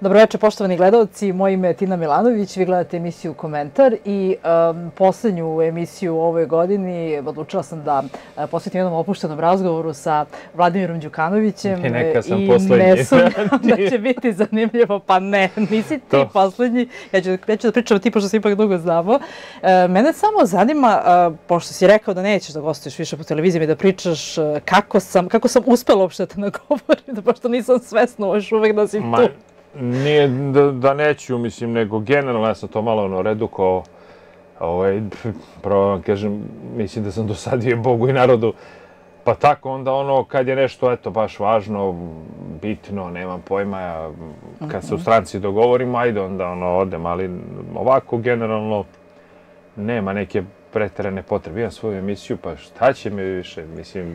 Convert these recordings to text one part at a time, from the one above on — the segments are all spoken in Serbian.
Dobroveče, poštovani gledalci. Moje ime je Tina Milanović. Vi gledate emisiju Komentar i um, poslednju emisiju u ovoj godini odlučila sam da uh, posvetim jednom opuštenom razgovoru sa Vladimirom Đukanovićem. I neka sam i poslednji. ne sumnjam da će biti zanimljivo. Pa ne, nisi ti to. poslednji. Ja ću, ja ću da pričam ti, pošto se ipak dugo znamo. Uh, mene samo zanima, uh, pošto si rekao da nećeš da gostuješ više po televiziji i da pričaš uh, kako sam, kako sam uspela uopšte da te nagovorim, da pošto nisam svesna uvek da si Ma, tu. Nije da, da neću, mislim, nego generalno ja sam to malo ono redukao. Ovaj, pravo vam kažem, mislim da sam dosadio Bogu i narodu. Pa tako onda ono, kad je nešto, eto, baš važno, bitno, nemam pojma, kad se u mhm. stranci dogovorimo, ajde onda ono odem, ali ovako generalno nema neke preterane potrebe. Imam svoju emisiju, pa šta će mi više? Mislim,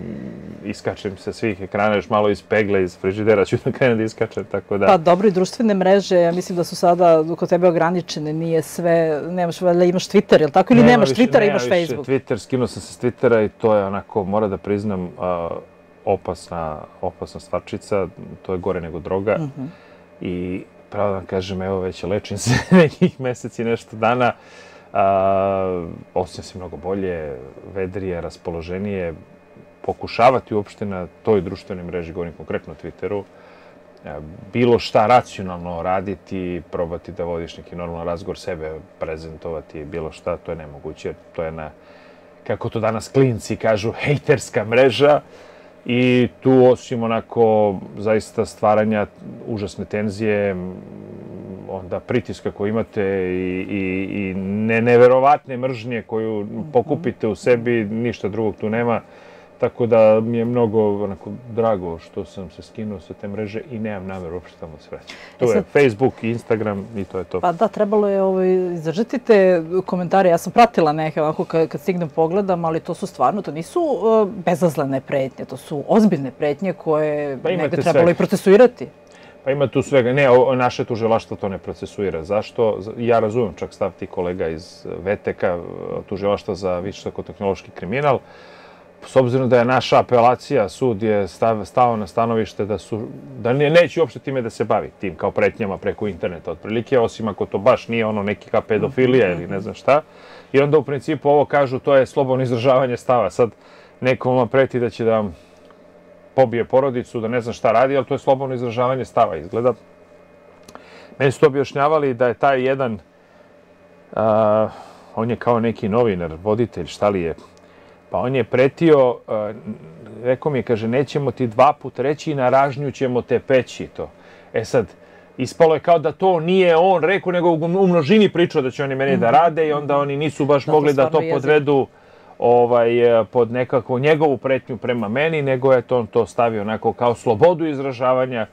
iskačem sa svih ekrana, još malo iz pegle, iz frižidera ću da krenem da iskačem, tako da... Pa dobro, i društvene mreže, ja mislim da su sada kod tebe ograničene, nije sve, nemaš, valjda imaš Twitter, je li tako? Ili nema nemaš imaš Twittera, nema imaš više Facebook? Twitter, skinuo sam se s Twittera i to je onako, mora da priznam, opasna, opasna stvarčica, to je gore nego droga. Mhm. I pravo da vam kažem, evo već lečim se nekih meseci nešto dana, osjećam se mnogo bolje, vedrije, raspoloženije, pokušavati uopšte na toj društvenoj mreži, govorim konkretno Twitteru, e, bilo šta racionalno raditi, probati da vodiš neki normalan razgovor sebe, prezentovati bilo šta, to je nemoguće, to je na, kako to danas klinci kažu, hejterska mreža i tu osim onako zaista stvaranja užasne tenzije, onda pritiska koji imate i, i, i ne, neverovatne mržnje koju pokupite u sebi, ništa drugog tu nema. Tako da mi je mnogo onako, drago što sam se skinuo sa te mreže i nemam nameru uopšte tamo se vraćati. Tu e je Facebook, Instagram i to je to. Pa da, trebalo je ovaj, izdržati te komentare. Ja sam pratila neke ovako kad, kad stignem pogledam, ali to su stvarno, to nisu uh, bezazlene pretnje, to su ozbiljne pretnje koje pa negde trebalo sve. i procesuirati. Pa ima tu svega. Ne, o, naše tužilaštvo to ne procesuira. Zašto? Ja razumem čak stav ti kolega iz e, VTK, e, tužilaštva za visokotehnološki kriminal, s obzirom da je naša apelacija, sud je stav, stao na stanovište da su, da ne, neće uopšte time da se bavi, tim kao pretnjama preko interneta otprilike, osim ako to baš nije ono neki kao pedofilija ili ne znam šta. I onda u principu ovo kažu, to je slobodno izražavanje stava. Sad nekom vam preti da će da vam pobije porodicu, da ne znam šta radi, ali to je slobodno izražavanje stava izgleda. Meni su to objašnjavali da je taj jedan, uh, on je kao neki novinar, voditelj, šta li je, pa on je pretio, uh, rekao mi je, kaže, nećemo ti dva put reći i na ražnju ćemo te peći to. E sad, ispalo je kao da to nije on rekao, nego u množini pričao da će oni meni mm -hmm. da mhm. rade i onda oni nisu baš da, mogli da to podvedu... Jezik ovaj, eh, pod nekakvu njegovu pretnju prema meni, nego je to on to stavio onako kao slobodu izražavanja,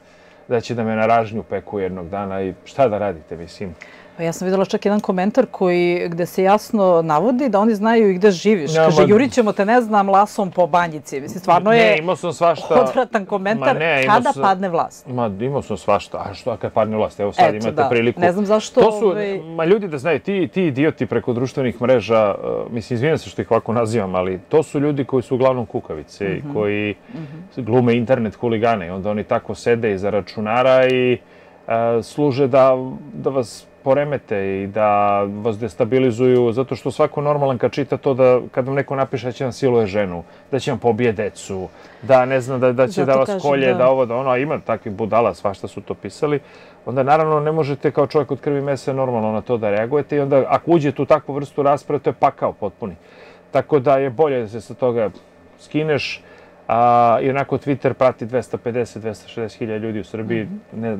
da će da me na ražnju peku jednog dana i šta da radite, mislim. Pa ja sam videla čak jedan komentar koji, gde se jasno navodi da oni znaju i gde živiš. Ja, Kaže, jurit ćemo te, ne znam, lasom po banjici. Mislim, stvarno je ne, imao sam svašta... odvratan komentar ne, kada sam... padne vlast. Ma, imao sam svašta. A što, a kad padne vlast? Evo sad Eto, imate da. priliku. Ne znam zašto... To su, ovaj... ma ljudi da znaju, ti, ti idioti preko društvenih mreža, uh, mislim, izvinjam se što ih ovako nazivam, ali to su ljudi koji su uglavnom kukavice i mm -hmm. koji mm -hmm. glume internet huligane onda oni tako sede iza računara i uh, služe da, da vas poremete i da vas destabilizuju, zato što svako normalan kad čita to da kad vam neko napiše da će vam siluje ženu, da će vam pobije decu, da ne zna da, da će zato da vas kažem, kolje, da. da ovo, da ono, a ima takvih budala, svašta su to pisali, onda naravno ne možete kao čovjek od krvi mesa normalno na to da reagujete i onda ako uđete u takvu vrstu rasprave, to je pakao potpuni. Tako da je bolje da se sa toga skineš, A, I onako Twitter prati 250-260 hiljada ljudi u Srbiji, mm -hmm. ne,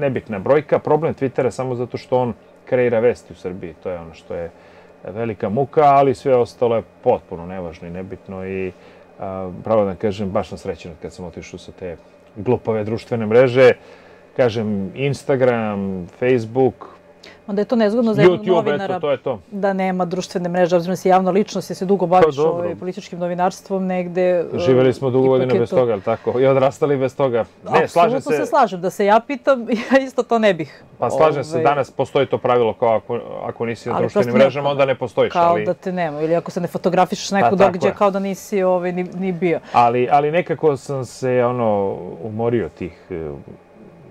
nebitna brojka. Problem Twittera je samo zato što on kreira vesti u Srbiji, to je ono što je velika muka, ali sve ostalo je potpuno nevažno i nebitno i a, pravo da kažem, baš sam srećen kad sam otišao sa te glupave društvene mreže, kažem Instagram, Facebook, onda je to nezgodno za jednog novinara eto, to je to. da nema društvene mreže, obzirom da se javna ličnost, jer se dugo baviš ovaj, političkim novinarstvom negde. Živeli smo dugo godine bez to... toga, ali tako? I odrastali bez toga. Ne, slažem se. se slažem, da se ja pitam, ja isto to ne bih. Pa slažem Ove... se, ovaj. danas postoji to pravilo kao ako, ako nisi na društvenim mrežama, onda ne postojiš. Kao ali... da te nema, ili ako se ne fotografišeš pa neko da, događaja, kao da nisi ovaj, ni, ni bio. Ali, ali nekako sam se ono, umorio tih eh,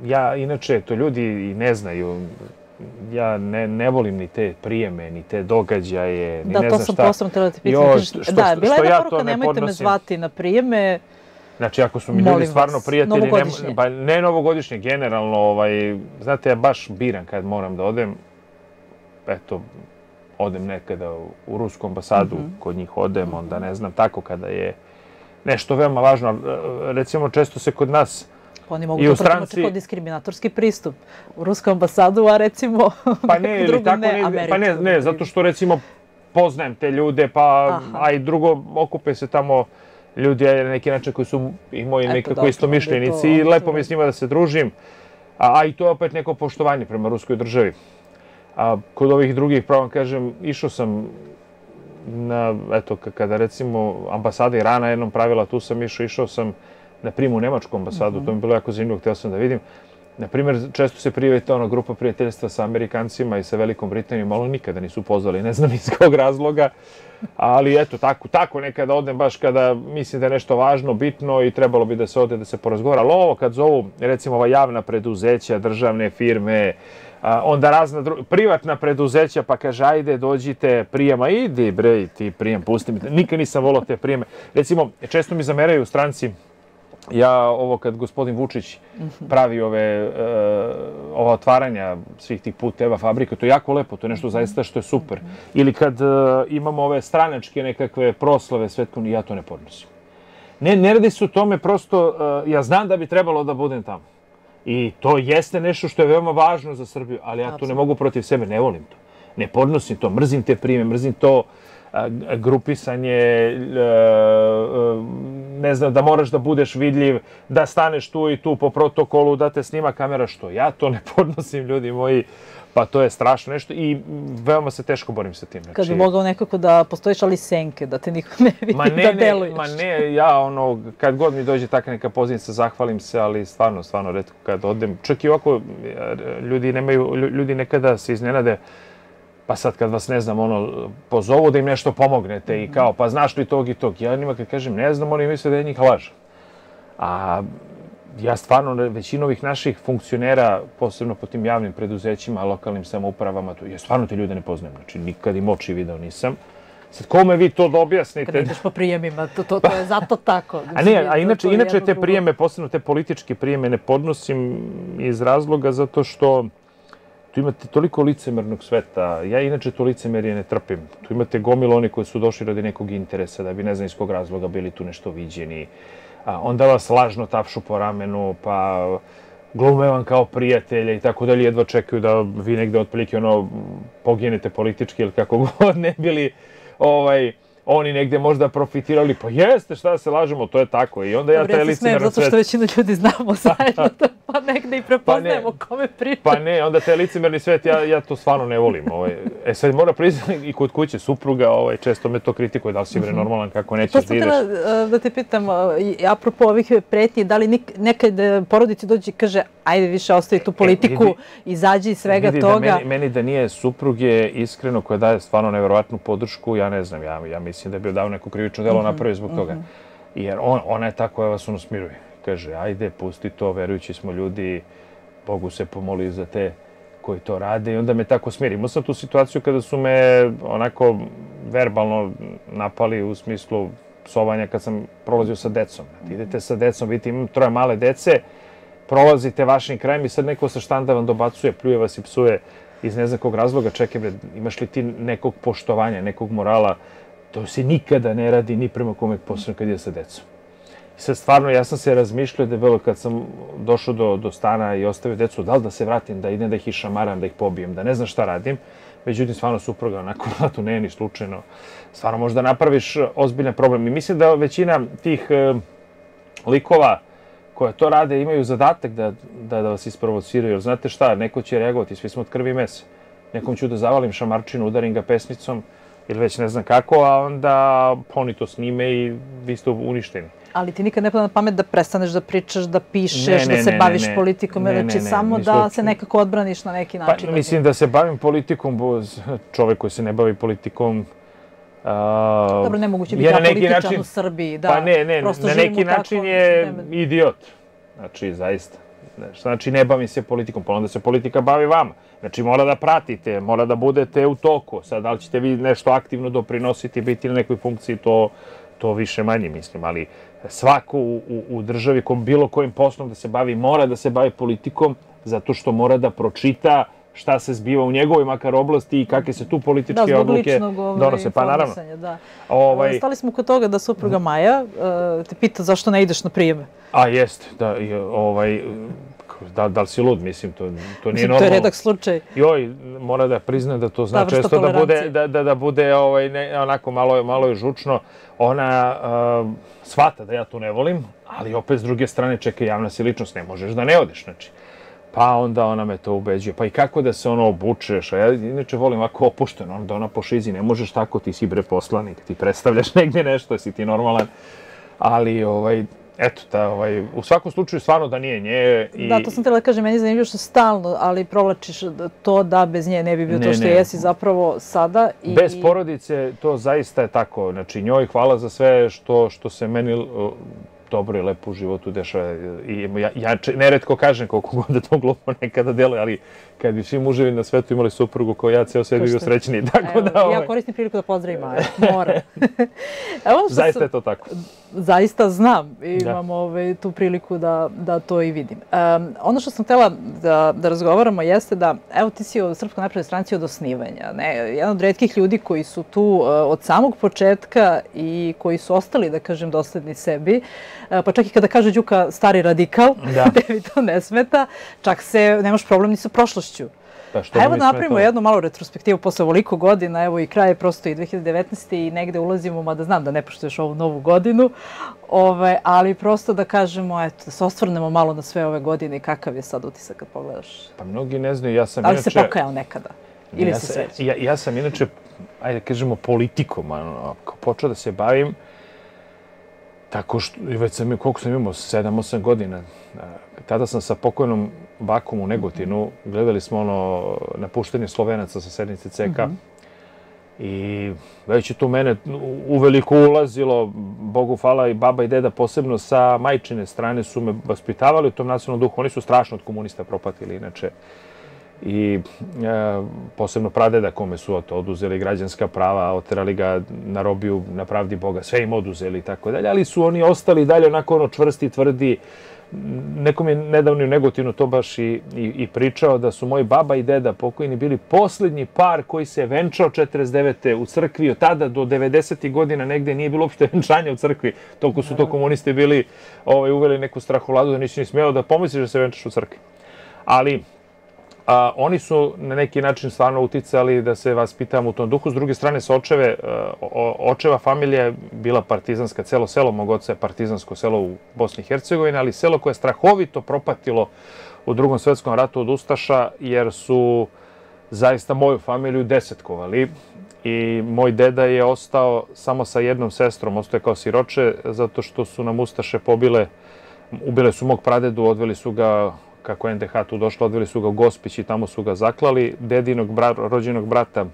ja inače to ljudi i ne znaju ja ne, ne volim ni te prijeme, ni te događaje, ni da, ne znam šta. Da, to sam posebno htjela ti pitam. Jo, što, što, da, bila je jedna ja poruka, ne nemojte podnosim. me zvati na prijeme. Znači, ako su mi ljudi stvarno vas, prijatelji, ne, ba, ne novogodišnje, generalno, ovaj, znate, ja baš biram kad moram da odem, eto, odem nekada u Rusku ambasadu, mm -hmm. kod njih odem, mm -hmm. onda ne znam, tako kada je nešto veoma važno. E, recimo, često se kod nas Oni mogu I da stranci... kod diskriminatorski pristup u ruskom ambasadu, a recimo pa ne, drugom tako, ne, Američku. Pa ne, ne, da zato što recimo poznajem te ljude, pa Aha. a i drugo, okupe se tamo ljudi na neki način koji su i moji Eto, nekako da, dakle, isto mišljenici i lepo mi je s njima da se družim. A, a i to je opet neko poštovanje prema ruskoj državi. A kod ovih drugih, pravom kažem, išao sam na, eto, kada recimo ambasada Irana jednom pravila, tu sam išao, išao sam na primu u Nemačku ambasadu, mm -hmm. to mi je bilo jako zanimljivo, hteo sam da vidim. Na primer, često se prijavite ona grupa prijateljstva sa Amerikancima i sa Velikom Britanijom, malo nikada nisu pozvali, ne znam iz kog razloga, ali eto, tako, tako nekada da odem baš kada mislim da je nešto važno, bitno i trebalo bi da se ode da se porazgovara. Ali ovo kad zovu, recimo, ova javna preduzeća, državne firme, onda razna privatna preduzeća, pa kaže, ajde, dođite, prijema, idi bre, ti prijem, pusti mi, nikad nisam volao te prijeme. Recimo, često mi zameraju stranci, ja ovo kad gospodin Vučić mhm. pravi ove, e, ova otvaranja svih tih puteva, fabrika, to je jako lepo, to je nešto mhm. zaista što je super. Mhm. Ili kad e, imamo ove stranačke nekakve proslave svetkovne, ja to ne podnosim. Ne, ne radi se o tome, prosto, e, ja znam da bi trebalo da budem tamo. I to jeste nešto što je veoma važno za Srbiju, ali ja to ne mogu protiv sebe, ne volim to. Ne podnosim to, mrzim te prime, mrzim to grupisanje, ne znam, da moraš da budeš vidljiv, da staneš tu i tu po protokolu, da te snima kamera, što ja to ne podnosim, ljudi moji, pa to je strašno nešto i veoma se teško borim sa tim. Znači, Kad bi mogao nekako da postojiš ali senke, da te niko ne vidi, ma da ne, da deluješ. Ne, ma ne, ja ono, kad god mi dođe taka neka pozivnica, zahvalim se, ali stvarno, stvarno, redko kad odem. Čak i ovako, e, ljudi, nemaju, ljudi nekada se iznenade, pa sad kad vas, ne znam, ono, pozovu da im nešto pomognete i kao, pa znaš li tog i tog? Ja njima kad kažem ne znam, oni misle da je njih lažan. A ja stvarno, većina ovih naših funkcionera, posebno po tim javnim preduzećima, lokalnim samoupravama, ja stvarno te ljude ne poznajem, znači nikad im oči video nisam. Sad, kome vi to da objasnite? Kad ideš po prijemima, to, to, to je zato tako. a ne, a inače, inače te prijeme, posebno te političke prijeme, ne podnosim iz razloga zato što Tu imate toliko licemernog sveta, ja inače to licemerje ne trpim. Tu imate gomilo oni koji su došli radi nekog interesa, da bi ne znam iz kog razloga bili tu nešto viđeni. A, onda vas lažno tapšu po ramenu, pa glume vam kao prijatelje i tako dalje, jedva čekaju da vi negde otprilike ono poginete politički ili kako god ne bili ovaj, oni negde možda profitirali, pa jeste, šta da se lažemo, to je tako. I onda ja taj licemerno zato što većina ljudi znamo pa zajedno, da. pa negde i prepoznajemo pa kome priča. Pa ne, onda taj licemerni svet, ja, ja to stvarno ne volim. Ovaj. E sad mora priznati i kod kuće supruga, ovaj, često me to kritikuje, da li si bre mhm. normalan, kako pa nećeš da ideš. Pa da te pitam, eh, apropo ovih pretnji, da li nek, nekad eh, porodici dođe i kaže, ajde više ostavi tu e, e, politiku, izađi iz svega da toga. meni, meni da nije suprug je iskreno koja daje stvarno neverovatnu podršku, ja ne znam, ja, ja mislim da bi odavno neko krivično delo mhm, napravio zbog toga. Mhm. Jer ona je ta koja vas ono smiruje. Kaže, ajde, pusti to, verujući smo ljudi, Bogu se pomoli za te koji to rade i onda me tako smiri. Imao sam tu situaciju kada su me onako verbalno napali u smislu psovanja kad sam prolazio sa decom. Idete sa decom, vidite imam troje male dece, prolazite vašim krajem i sad neko sa štanda vam dobacuje, pljuje vas i psuje iz ne znam kog razloga, čekaj bre, imaš li ti nekog poštovanja, nekog morala, to se nikada ne radi ni prema kome posebno kad je sa decom. I sad stvarno, ja sam se razmišljao bilo kad sam došao do, do stana i ostavio decu, da li da se vratim, da idem da ih išamaram, da ih pobijem, da ne znam šta radim. Međutim, stvarno supruga onako da tu ne, ni slučajno. Stvarno možda napraviš e, ozbiljan problem. I mislim da većina tih e, likova koja to rade imaju zadatak da, da, da vas isprovociraju, jer znate šta, neko će reagovati, svi smo od krvi i mesa. Nekom ću da zavalim šamarčinu, udarim ga pesnicom, ili već ne znam kako, a onda oni to snime i vi ste uništeni. Ali ti nikad ne pada na pamet da prestaneš da pričaš, da pišeš, ne, da ne, da se ne, baviš ne, politikom, ne, znači ne, ne, samo da uopšte. se nekako odbraniš na neki pa, način. Pa, mislim da se bavim politikom, bo čovek koji se ne bavi politikom, Dobro, Dobro, nemoguće biti apolitičan u Srbiji, pa da. Pa ne, ne, Prosto na neki način je idiot. Znači, zaista. Znači, znači, ne bavi se politikom, pa onda se politika bavi vama. Znači, mora da pratite, mora da budete u toku. Sad, da li ćete vi nešto aktivno doprinositi, biti na nekoj funkciji, to, to više manje, mislim. Ali svako u, u, državi, kom bilo kojim poslom da se bavi, mora da se bavi politikom, zato što mora da pročita politikom šta se zbiva u njegovoj makar oblasti i kakve se tu političke da, odluke ovaj, donose. Pa naravno. Da. Ovaj... E, stali smo kod toga da supruga mhm. Maja e, te pita zašto ne ideš na prijeme. A jeste, da, ovaj, da, da li si lud, mislim, to, to nije normalno. To je redak slučaj. Joj, mora da prizna da to zna često da bude, da, da, da bude ovaj, ne, onako malo, malo je žučno. Ona uh, shvata da ja tu ne volim, ali opet s druge strane, čeka javna si ličnost, ne možeš da ne odeš, znači. Pa onda ona me to ubeđuje. Pa i kako da se ono obučeš? A ja inače volim ovako opušteno, onda ona pošizi, ne možeš tako, ti si bre poslanik, ti predstavljaš negdje nešto, si ti normalan. Ali, ovaj, eto, ta, ovaj, u svakom slučaju stvarno da nije nje. I... Da, to sam trebala da kažem, meni je zanimljivo što stalno, ali provlačiš to da bez nje ne bi bio ne, to što ne. jesi zapravo sada. I... Bez porodice to zaista je tako. Znači, njoj hvala za sve što, što se meni dobro i lepo u životu dešava. I ja, ja neretko kažem koliko god da to glupo nekada deluje, ali kad bi svi muževi na svetu imali suprugu kao ja, ceo svet bi bio srećniji. Tako da, Evo, da, ovaj... Ja koristim priliku da pozdravim Mara. Mora. Zaista su... je to tako zaista znam i da. imam ovaj, tu priliku da, da to i vidim. Um, ono što sam htela da, da razgovaramo jeste da, evo ti si u Srpskoj naprednoj stranci od osnivanja, ne? jedan od redkih ljudi koji su tu uh, od samog početka i koji su ostali, da kažem, dosledni sebi, uh, pa čak i kada kaže Đuka stari radikal, da. tebi to ne smeta, čak se nemaš problem ni sa prošlošću. Pa A evo da napravimo to... jednu malu retrospektivu posle ovoliko godina, evo i kraj je prosto i 2019. i negde ulazimo, mada znam da ne poštoješ ovu novu godinu, ove, ovaj, ali prosto da kažemo, eto, da se ostvrnemo malo na sve ove godine i kakav je sad utisak kad pogledaš. Pa mnogi ne znaju, ja sam ali da inače... Ali se pokajao nekada? Ili ja se srećan? Ja, ja sam inače, ajde da kažemo, politikom, ono, počeo da se bavim tako što, već sam, koliko sam imao, 7-8 godina, Tada sam sa pokojnom Bakom u Negotinu, gledali smo ono napuštenje Slovenaca sa sednice CK, mm -hmm. I već je to mene uveliko ulazilo, Bogu hvala i baba i deda posebno sa majčine strane su me vaspitavali u tom nacionalnom duhu. Oni su strašno od komunista propatili inače. I e, posebno pradeda kome su oto oduzeli građanska prava, oterali ga na robiju, na pravdi Boga, sve im oduzeli i tako dalje. Ali su oni ostali dalje onako ono čvrsti, tvrdi, nekom je nedavno i negotinu to baš i, i, i pričao, da su moji baba i deda pokojni bili poslednji par koji se venčao 49. u crkvi, od tada do 90. godina negde nije bilo uopšte venčanja u crkvi, toliko su to da. komuniste bili ovaj, uveli neku strahovladu da nisi ni smelo da pomisliš da se venčaš u crkvi. Ali, A, oni su na neki način stvarno uticali da se vas pitam u tom duhu. S druge strane, sa očeve, eh, očeva familija je bila partizanska, celo selo mog oca je partizansko selo u Bosni i Hercegovini, ali selo koje je strahovito propatilo u drugom svetskom ratu od Ustaša, jer su zaista moju familiju desetkovali i moj deda je ostao samo sa jednom sestrom, ostao je kao siroče zato što su nam Ustaše pobile, ubile su mog pradedu, odveli su ga kako je NDH tu došlo, odveli su ga u Gospić i tamo su ga zaklali. Dedinog bra, rođenog brata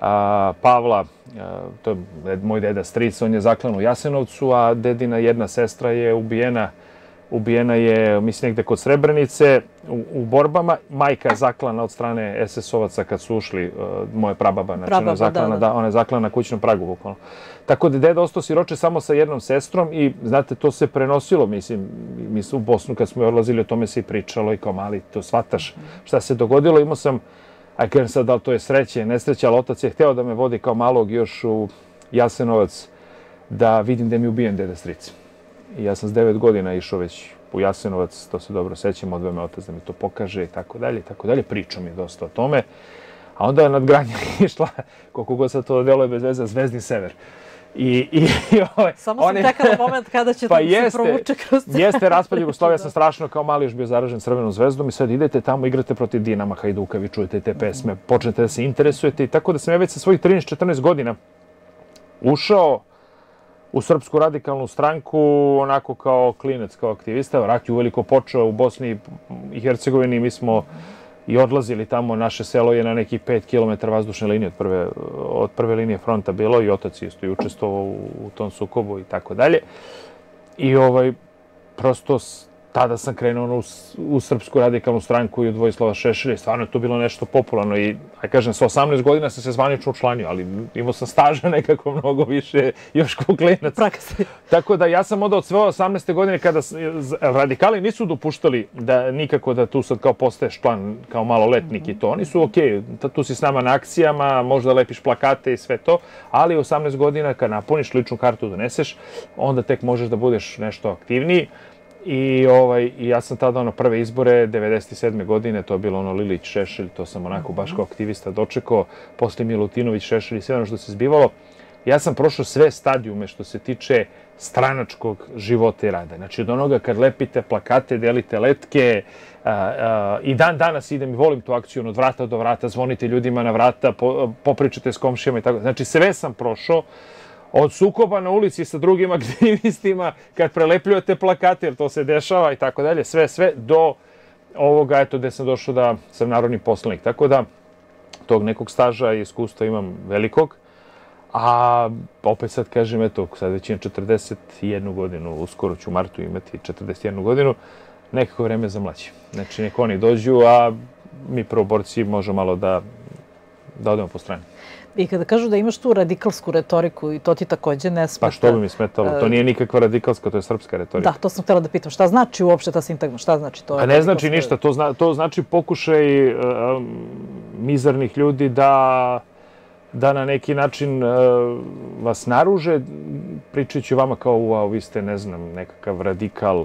a, Pavla, a, to je moj deda stric, on je zaklan u Jasenovcu, a dedina jedna sestra je ubijena ubijena je, mislim, negde kod Srebrenice u, u borbama. Majka je zaklana od strane SS-ovaca kad su ušli, uh, e, moje prababa, znači prababa, ona je zaklana, da, da. da, ona je zaklana na kućnom pragu, bukvalno. Tako da deda ostao siroče samo sa jednom sestrom i, znate, to se prenosilo, mislim, mislim, u Bosnu kad smo je odlazili, o tome se i pričalo i kao mali, to shvataš šta se dogodilo. Imao sam, a kažem sad da li to je sreće, nesreće, ali otac je hteo da me vodi kao malog još u Jasenovac, da vidim da mi ubijem deda strica ja sam s 9 godina išao već u Jasenovac, to se dobro sećam, odve me otac da mi to pokaže i tako dalje i tako dalje. Pričao mi dosta o tome. A onda je nadgranja išla, koliko god sad to deluje bez veze, Zvezdni sever. I, i, i ove, ovaj, Samo sam one... čekala moment kada će pa da jeste, se provuče kroz te... Jeste, raspad Jugoslavija sam da. strašno kao mali još bio zaražen crvenom zvezdom i sad idete tamo, igrate protiv Dinama Hajduka, vi čujete te pesme, počnete da se interesujete i tako da sam ja već sa svojih 13-14 godina ušao u Srpsku radikalnu stranku onako kao klinac, kao aktivista. Rat je uveliko počeo u Bosni i Hercegovini. Mi smo i odlazili tamo, naše selo je na nekih 5 km vazdušne linije od prve, od prve linije fronta bilo i otac isto i učestvovao u, u tom sukobu i tako dalje. I ovaj, prosto tada sam krenuo u, u Srpsku radikalnu stranku i u Vojislava Šešelja i stvarno je to bilo nešto popularno i, aj kažem, sa 18 godina sam se zvanično učlanio, ali imao sam staža nekako mnogo više, još klinac. Prakasni. Tako da ja sam onda od sve 18. godine kada radikali nisu dopuštali da nikako da tu sad kao postaješ član kao maloletnik mm -hmm. i to. Oni su okej, okay, tu si s nama na akcijama, možda lepiš plakate i sve to, ali 18 godina kad napuniš ličnu kartu doneseš, onda tek možeš da budeš nešto aktivniji. I, ovaj, I ja sam tada ono prve izbore 97. godine, to je bilo ono Lilić Šešelj, to sam onako baš kao aktivista dočekao, posle Milutinović Šešelj i sve ono što se zbivalo. Ja sam prošao sve stadijume što se tiče stranačkog života i rada. Znači od onoga kad lepite plakate, delite letke, a, a, i dan danas idem i volim tu akciju, od vrata do vrata, zvonite ljudima na vrata, po, popričate s komšijama i tako. Znači sve sam prošao, od sukoba na ulici sa drugim aktivistima, kad prelepljujete plakate, jer to se dešava i tako dalje, sve, sve do ovoga, eto, gde sam došao da sam narodni poslanik. Tako da, tog nekog staža i iskustva imam velikog, a opet sad kažem, eto, sad već imam 41 godinu, uskoro ću u martu imati 41 godinu, nekako vreme za mlađe. Znači, nek oni dođu, a mi prvo borci možemo malo da, da odemo po strani. I kada kažu da imaš tu radikalsku retoriku i to ti takođe ne smeta. Pa što bi mi smetalo? To e, nije nikakva radikalska, to je srpska retorika. Da, to sam htela da pitam. Šta znači uopšte ta sintagma? Šta znači to? Pa ne znači ništa. To, zna, to znači pokušaj e, mizernih mizarnih ljudi da da na neki način e, vas naruže, pričajući vama kao, wow, vi ste, ne znam, nekakav radikal,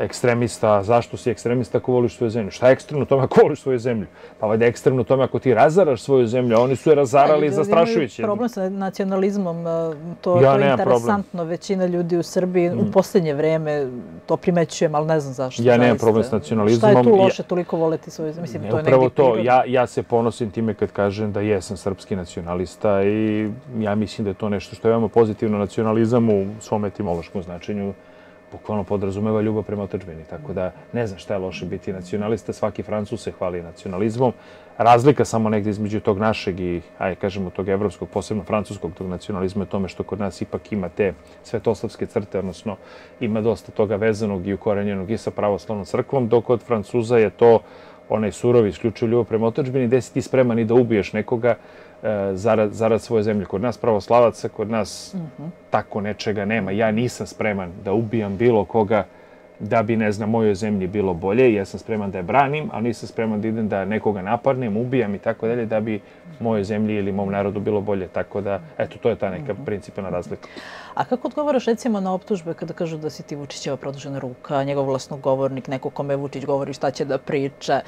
ekstremista, zašto si ekstremista ako voliš svoju zemlju? Šta je ekstremno tome ako voliš svoju zemlju? Pa valjda ekstremno ekstremno tome ako ti razaraš svoju zemlju, a oni su je razarali zastrašujući. Problem sa nacionalizmom, e, to, je interesantno. Većina ljudi u Srbiji u mm. poslednje vreme to primećujem, ali ne znam zašto. Ja nemam problem sa nacionalizmom. Šta je tu loše, toliko voleti svoju zemlju? Mislim, to je upravo to. Prirodno. Ja, ja se ponosim time kad kažem da jesam srpski nacionalista i ja mislim da je to nešto što je veoma pozitivno nacionalizam u svom etimološkom značenju bukvalno podrazumeva ljubav prema otadžbini. Tako da ne znam šta je loše biti nacionalista, svaki Francus se hvali nacionalizmom. Razlika samo negde između tog našeg i, aj kažemo, tog evropskog, posebno francuskog tog nacionalizma je tome što kod nas ipak ima te svetoslavske crte, odnosno ima dosta toga vezanog i ukorenjenog i sa pravoslavnom crkvom, dok od Francuza je to onaj surovi isključiv ljubav prema otadžbini, gde si ti spreman i da ubiješ nekoga, E, zarad, zarad svoje zemlje. Kod nas pravoslavaca, kod nas uh tako nečega nema. Ja nisam spreman da ubijam bilo koga da bi, ne znam, mojoj zemlji bilo bolje. Ja sam spreman da je branim, ali nisam spreman da idem da nekoga napadnem, ubijam i tako dalje, da bi mojoj zemlji ili mom narodu bilo bolje. Tako da, eto, to je ta neka mhm. principalna razlika. A kako odgovaraš recimo na optužbe kada kažu da si ti Vučićeva produžena ruka, njegov govornik, neko kome Vučić govori šta će da priča?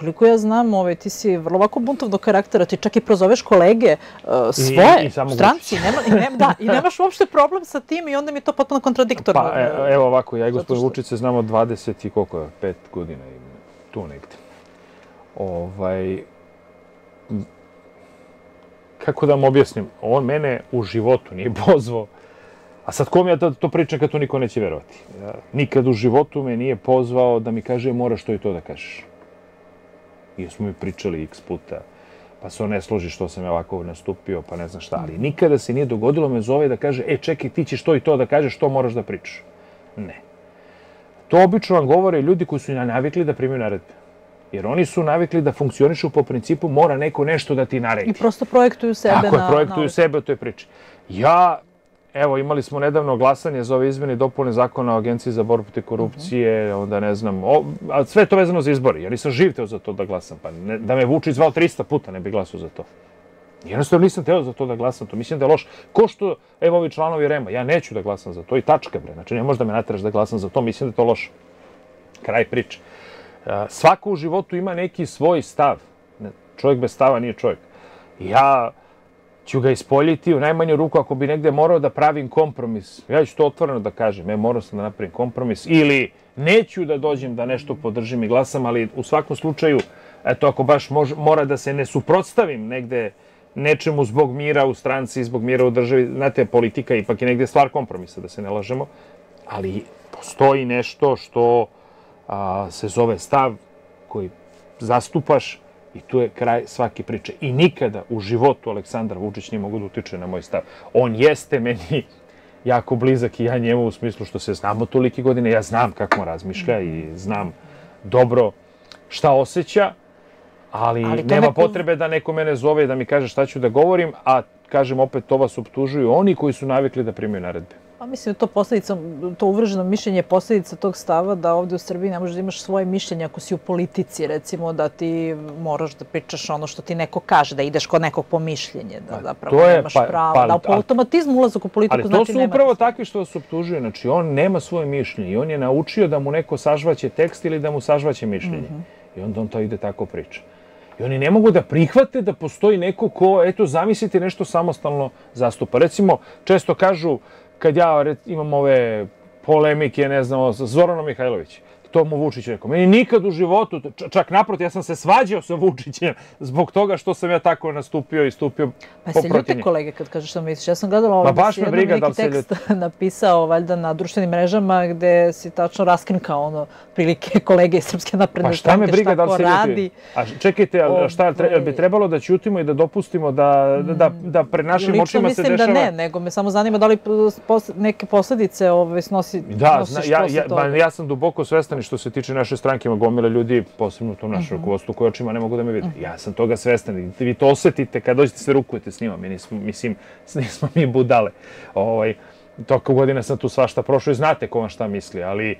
Koliko ja znam, ovaj, ti si vrlo ovako buntovno karaktera, ti čak i prozoveš kolege e, svoje, stranci, nema, i, nema, da, i nemaš uopšte problem sa tim i onda mi je to potpuno kontradiktorno. Pa, e, evo ovako, ja i gospodin Vučić se znamo 20 i koliko je, 5 godina i tu negde. Ovaj, kako da vam objasnim, on mene u životu nije pozvao, a sad kom ja to pričam kad to niko neće verovati? Nikad u životu me nije pozvao da mi kaže moraš to i to da kažeš. I smo mi pričali x puta, pa se on ne složi što sam ja ovako nastupio, pa ne znam šta, ali nikada se nije dogodilo me zove da kaže, e čekaj, ti ćeš to i to da kažeš, što moraš da pričaš. Ne. To obično vam govore ljudi koji su navikli da primaju naredbe. Jer oni su navikli da funkcionišu po principu mora neko nešto da ti naredi. I prosto projektuju sebe Tako na... Tako je, projektuju na... sebe u toj priči. Ja, evo, imali smo nedavno glasanje za ove izmene i dopune zakona o Agenciji za borbu protiv korupcije, onda ne znam, o, a sve to vezano za izbori. Ja nisam živ teo za to da glasam, pa ne, da me Vučić zvao 300 puta ne bi glasao za to. Jednostavno nisam teo za to da glasam, to mislim da je loš. Ko što, evo ovi članovi Rema, ja neću da glasam za to i tačka bre, znači ne možda da me nateraš da glasam za to, mislim da je to loš. Kraj priče. Svako u životu ima neki svoj stav. Čovjek bez stava nije čovjek. Ja ću ga ispoljiti u najmanju ruku ako bi negde morao da pravim kompromis. Ja ću to otvoreno da kažem, ja e, morao sam da napravim kompromis ili neću da dođem da nešto podržim i glasam, ali u svakom slučaju, eto, ako baš mož, mora da se ne suprotstavim negde nečemu zbog mira u stranci, zbog mira u državi, znate, politika ipak je negde stvar kompromisa, da se ne lažemo, ali postoji nešto što a, se zove stav koji zastupaš i tu je kraj svake priče. I nikada u životu Aleksandar Vučić nije mogu da utiče na moj stav. On jeste meni jako blizak i ja njemu u smislu što se znamo tolike godine, ja znam kako on razmišlja i znam dobro šta osjeća, ali, ali nema neko... potrebe da neko mene zove i da mi kaže šta ću da govorim, a kažem opet to vas optužuju oni koji su navikli da primaju naredbe. Pa mislim da to posledica, to uvrženo mišljenje je posledica tog stava da ovde u Srbiji ne možeš da imaš svoje mišljenje ako si u politici, recimo da ti moraš da pričaš ono što ti neko kaže, da ideš kod nekog po mišljenje, da pa, zapravo pa, nemaš pa, pravo, pa, da po automatizmu ulazak u politiku znači nema... Ali to znači su upravo takvi što vas obtužuju, znači on nema svoje mišljenje i on je naučio da mu neko sažvaće tekst ili da mu sažvaće mišljenje. Mm -hmm. I onda on to ide tako priča. I oni ne mogu da prihvate da postoji neko ko, eto, zamislite nešto samostalno zastupa. Recimo, često kažu, kad ja imam ove polemike, ne znam, sa Zoranom Mihajlović to mu Vučić rekao. Meni nikad u životu, čak naproti, ja sam se svađao sa Vučićem zbog toga što sam ja tako nastupio i stupio pa po njega. Pa se ljute kolege kad kažeš što misliš. Ja sam gledala ovdje pa si jedan neki da tekst ljute. napisao valjda na društvenim mrežama gde si tačno raskrinkao ono prilike kolege iz Srpske napredne pa šta me briga da se radi. A čekajte, a ovaj, šta tre, bi trebalo da ćutimo i da dopustimo da, da, da, da mm. pre našim očima se dešava? Lično mislim da ne, nego me samo zanima da li pos, neke posledice ove, ovaj, snosi, da, snosiš ja, ja, posle Da, ja sam duboko svestan meni što se tiče naše stranke ima gomile ljudi, posebno u tom našem mhm. rukovodstvu, koji očima ne mogu da me vide. Mhm. Ja sam toga svestan. Vi to osetite kad dođete se rukujete s njima. Mi nismo, mislim, nismo mi budale. Ovaj, toka godina sam tu svašta prošao i znate ko vam šta misli, ali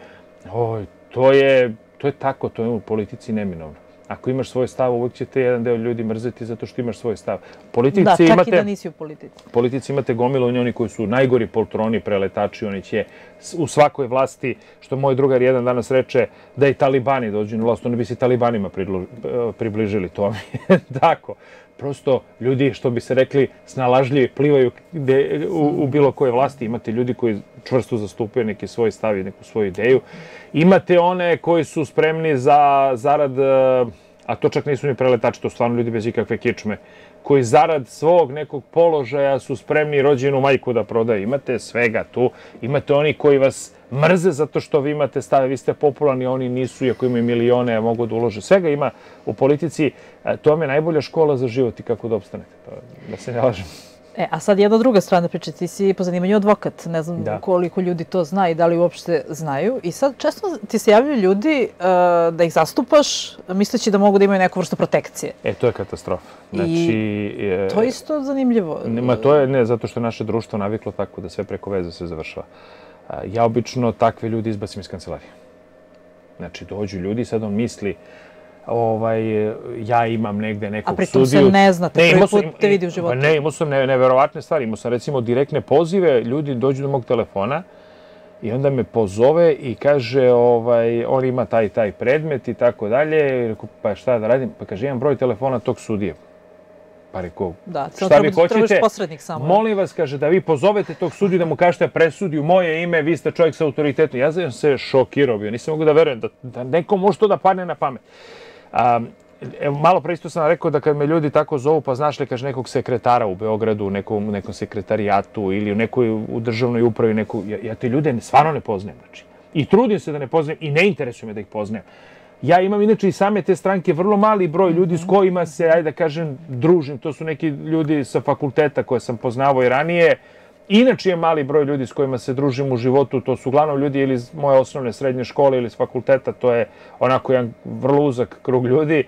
oj, to je, to je tako, to je u politici neminovno. Ako imaš svoj stav, uvek će te jedan deo ljudi mrzeti zato što imaš svoj stav. Politici da, čak imate, i da nisi u politici. Politici imate gomilo, oni, oni koji su najgori poltroni, preletači, oni će u svakoj vlasti, što moj drugar jedan danas reče, da i talibani dođu na vlast, oni bi se talibanima eh, približili, to mi je tako prosto ljudi, što bi se rekli, snalažljivi, plivaju gde, u, u bilo koje vlasti. Imate ljudi koji čvrsto zastupaju neki svoj stav i neku svoju ideju. Imate one koji su spremni za zarad, a to čak nisu ni preletači, to stvarno ljudi bez ikakve kičme, koji zarad svog nekog položaja su spremni rođenu majku da prodaju, Imate svega tu. Imate oni koji vas mrze zato što vi imate stave, vi ste popularni, oni nisu, iako imaju milione, mogu da ulože. Svega ima u politici, e, to vam je najbolja škola za život i kako da obstanete, to, da se ne lažem. E, a sad jedna druga strana priče, ti si po zanimanju advokat, ne znam da. koliko ljudi to zna i da li uopšte znaju. I sad često ti se javljaju ljudi uh, da ih zastupaš misleći da mogu da imaju neku vrstu protekcije. E, to je katastrofa. Znači, I e, to je isto zanimljivo. Ma to je, ne, zato što je naše društvo naviklo tako da sve preko veze se završava. Uh, ja obično takve ljudi izbacim iz kancelarije. Znači, dođu ljudi, sad on misli, ovaj, ja imam negde nekog studiju. A pritom studiju. se ne zna, ne, prvi put te vidi u životu. Ne, imao sam ne, neverovatne stvari, imao sam recimo direktne pozive, ljudi dođu do mog telefona i onda me pozove i kaže, ovaj, on ima taj taj predmet i tako dalje, pa šta da radim, pa kaže, imam broj telefona tog sudije. Pa reko, da, šta vi da hoćete? Samo. Molim da. vas, kaže, da vi pozovete tog sudiju da mu kažete presudi u moje ime, vi ste čovjek sa autoritetom. Ja sam se šokirao bio, nisam mogu da verujem da, da neko može to da padne na pamet. A, Evo, malo pre isto sam rekao da kad me ljudi tako zovu, pa znaš li, kaže, nekog sekretara u Beogradu, u nekom, nekom sekretarijatu ili u nekoj u državnoj upravi, neku, ja, ja te ljude stvarno ne poznajem, znači. I trudim se da ne poznajem i ne interesuje me da ih poznajem. Ja imam inače i same te stranke vrlo mali broj mhm. ljudi s kojima se, ajde da kažem, družim. To su neki ljudi sa fakulteta koje sam poznavao i ranije. Inače je mali broj ljudi s kojima se družim u životu, to su uglavnom ljudi ili iz moje osnovne srednje škole ili s fakulteta, to je onako jedan vrlo uzak krug ljudi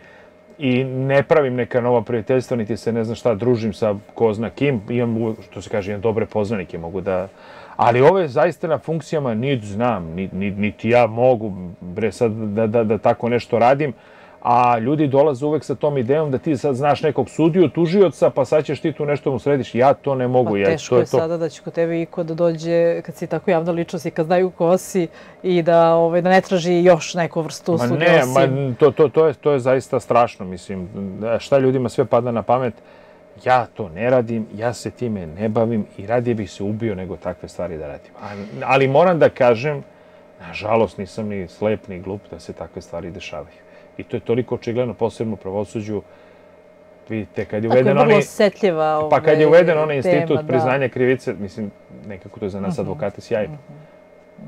i ne pravim neka nova prijateljstva, niti se ne znam šta družim sa ko zna kim, imam, što se kaže, imam dobre poznanike, mogu da, Ali ovo je zaista na funkcijama, niti znam, niti ja mogu, bre, sad da, da, da tako nešto radim, a ljudi dolaze uvek sa tom idejom da ti sad znaš nekog sudiju, tužioca, pa sad ćeš ti tu nešto mu središ. Ja to ne mogu. Pa ja, teško ja, to je, je to... sada da će kod tebe iko da dođe, kad si tako javna ličnost i kad znaju ko si i da, ovaj, da ne traži još neku vrstu usluga. Ma ne, osim. ma, to, to, to, je, to je zaista strašno, mislim. E, šta ljudima sve pada na pamet. Uh, ja to ne radim, ja se time ne bavim i radije bih se ubio nego takve stvari da radim. Ali, ali moram da kažem, nažalost nisam ni slep ni glup da se takve stvari dešavaju. I to je toliko očigledno, posebno u pravosuđu, vidite, kad je uveden onaj... Pa kad je ovaj uveden onaj institut da. priznanja krivice, mislim, nekako to je za nas mhm. advokate sjajno. Uh mhm. -huh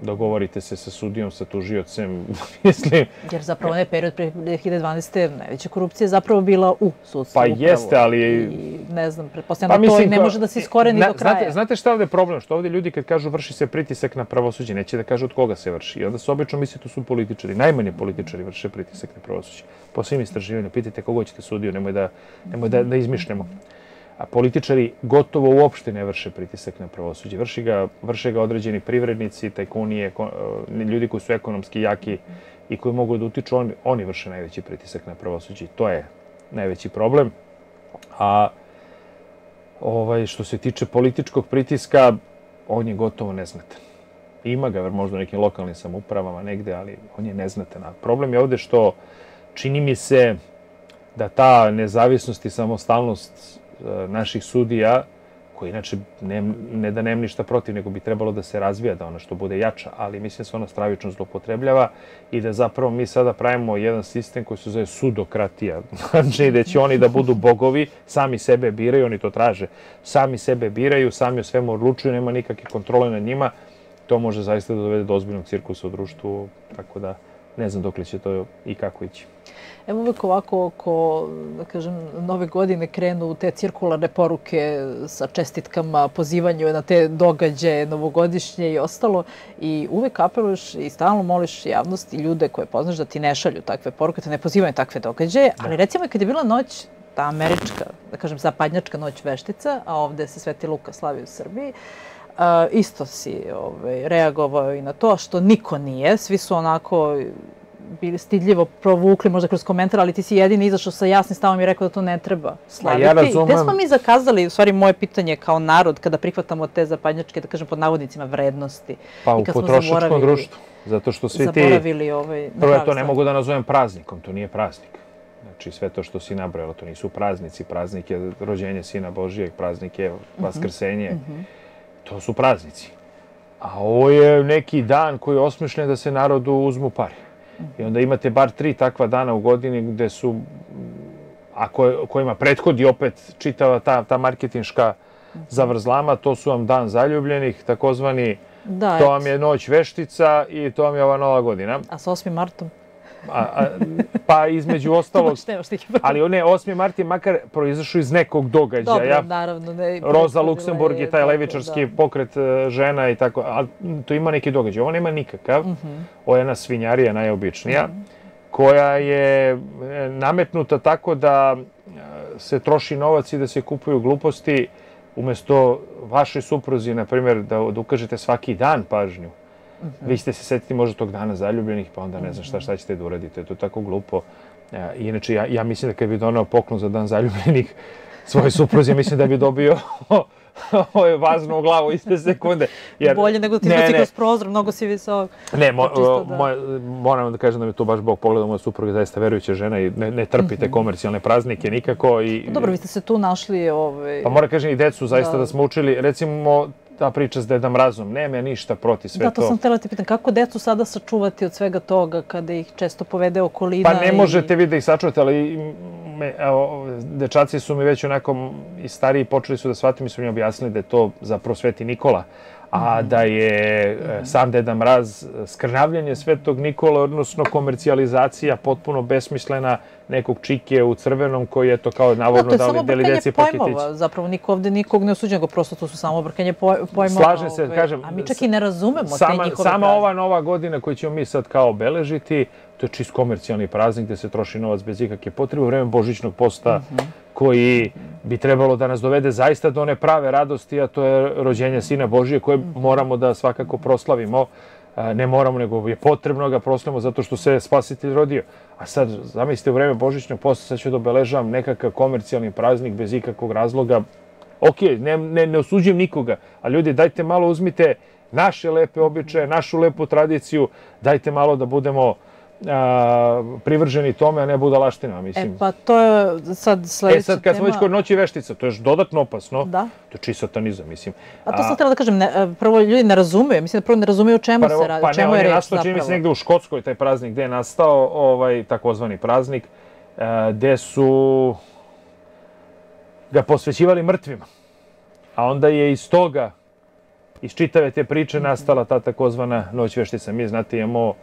dogovorite se sa sudijom, sa tužiocem, mislim... Jer zapravo onaj period pre 2012. najveća korupcija je zapravo bila u sudstvu. Pa upravo. jeste, ali... I, ne znam, pretpostavljam pa, da to i ne može da se iskoreni na, do kraja. Znate, znate šta ovde je problem? Što ovde ljudi kad kažu vrši se pritisak na pravosuđe, neće da kažu od koga se vrši. I onda se obično misli tu su političari, najmanje političari vrše pritisak na pravosuđe. Po svim istraživanju, pitajte koga ćete sudiju, nemoj da, nemoj da, da izmišljamo a političari gotovo uopšte ne vrše pritisak na pravosuđe. Vrši ga, vrše ga određeni privrednici, tajkunije, e, ljudi koji su ekonomski jaki i koji mogu da utiču, oni, oni vrše najveći pritisak na pravosuđe. To je najveći problem. A ovaj, što se tiče političkog pritiska, on je gotovo neznatan. Ima ga možda u nekim lokalnim samupravama negde, ali on je neznatan. A problem je ovde što čini mi se da ta nezavisnost i samostalnost E, naših sudija, koji inače ne, ne da nem ništa protiv, nego bi trebalo da se razvija, da ona što bude jača, ali mislim da se ona stravično zlopotrebljava i da zapravo mi sada pravimo jedan sistem koji se zove sudokratija. Znači da će oni da budu bogovi, sami sebe biraju, oni to traže, sami sebe biraju, sami o svemu odlučuju, nema nikakve kontrole na njima, to može zaista da dovede do ozbiljnog cirkusa u društvu, tako da ne znam dok li će to i kako ići. Evo uvek ovako oko, da kažem, nove godine krenu te cirkularne poruke sa čestitkama, pozivanju na te događaje novogodišnje i ostalo i uvek apeluješ i stalno moliš javnost i ljude koje poznaš da ti ne šalju takve poruke, da ne pozivaju takve događaje, da. ali recimo kad je bila noć ta američka, da kažem, zapadnjačka noć veštica, a ovde se Sveti Luka slavi u Srbiji, a, isto si ovaj, reagovao i na to, što niko nije. Svi su onako bili stidljivo provukli možda kroz komentar, ali ti si jedini izašao sa jasnim stavom i rekao da to ne treba slaviti. Ja razumem... Gde smo mi zakazali, u stvari moje pitanje kao narod, kada prihvatamo te zapadnjačke, da kažem pod navodnicima, vrednosti? Pa u potrošačkom društvu, zato što svi ti... Ovaj, prvo ja to ne mogu da nazovem praznikom, to nije praznik. Znači sve to što si nabrojala, to nisu praznici, praznik je rođenje Sina Božijeg, praznik je mhm. vaskrsenje, mhm. to su praznici. A ovo je neki dan koji je osmišljen da se narodu uzmu pare. I onda imate bar tri takva dana u godini gde su, a kojima prethodi opet čitava ta, ta marketinška zavrzlama, to su vam dan zaljubljenih, takozvani, da, to vam je noć veštica i to vam je ova nova godina. A sa 8. martom? A, a, pa između ostalog, ali ne, 8. mart je makar proizašao iz nekog događaja. Dobro, naravno. Ne, Roza Luksemburg je taj levičarski da. pokret e, žena i tako, a to ima neki događaj. Ovo nema nikakav. Mm -hmm. Ovo je jedna svinjarija najobičnija, mm -hmm. koja je e, nametnuta tako da e, se troši novac i da se kupuju gluposti umesto vašoj supruzi, na primjer, da, da ukažete svaki dan pažnju. Vi ste se setiti možda tog dana zaljubljenih, pa onda ne znam šta, šta ćete da uradite. To je tako glupo. E, inače, ja, ja mislim da kad bi donao poklon za dan zaljubljenih svoje supruzi, mislim da bi dobio ovo je vazno u glavu iste sekunde. Jer, Bolje nego da ti izbaci kroz prozor, mnogo si visok. Ne, mo, da... moj, moram da kažem da mi to baš Bog pogleda, moja supruga je zaista verujuća žena i ne, ne trpite mm -hmm. komercijalne praznike nikako. I, dobro, vi ste se tu našli... Ovaj... Pa moram da kažem i decu zaista da. da smo učili, recimo ta priča s Dedam razum, nema ja ništa proti sve to. Da, to sam htela da ti pitan, kako decu sada sačuvati od svega toga kada ih često povede okolina? Pa ne i... možete vi da ih sačuvate, ali me, evo, dečaci su mi već onako i stariji počeli su da shvatim i su mi objasnili da je to zapravo Sveti Nikola, a mhm. da je e, sam Deda Mraz e, skrnavljanje Svetog Nikola, odnosno komercijalizacija potpuno besmislena nekog čike u crvenom koji je to kao navodno dao deli deci paketić. To je samo pojmova, zapravo niko ovde nikog ne osuđa, go prosto to su samo obrkanje pojmova. Slažem se, kažem. A mi čak i ne razumemo te njihove Sama ova nova godina koju ćemo mi sad kao obeležiti, to je čist komercijalni praznik gde se troši novac bez ikakve potrebe u vreme božićnog posta mm -hmm. koji bi trebalo da nas dovede zaista do one prave radosti, a to je rođenje Sina Božije koje moramo da svakako proslavimo. Ne moramo, nego je potrebno ga proslavimo zato što se spasitelj rodio. A sad, zamislite, u vreme božićnog posta sad ću da obeležavam nekakav komercijalni praznik bez ikakvog razloga. Ok, ne, ne, ne osuđujem nikoga, a ljudi, dajte malo uzmite naše lepe običaje, našu lepu tradiciju, dajte malo da budemo uh, a, privrženi tome, a ne budalaštinama, mislim. E, pa to je sad sledeća tema. E, sad kad tema... smo već kod noći veštica, to je još dodatno opasno. Da. To je čist satanizam, mislim. A to sad treba da kažem, ne, e, prvo ljudi ne razumeju, mislim da prvo ne razumeju o čemu pa, se radi, pa, čemu ne, je reč zapravo. Pa ne, on je nastao, čini se negde u Škotskoj taj praznik, gde je nastao ovaj takozvani praznik, a, e, gde su ga posvećivali mrtvima. A onda je iz toga, iz čitave te priče, nastala ta takozvana noć veštica. Mi, znate, imamo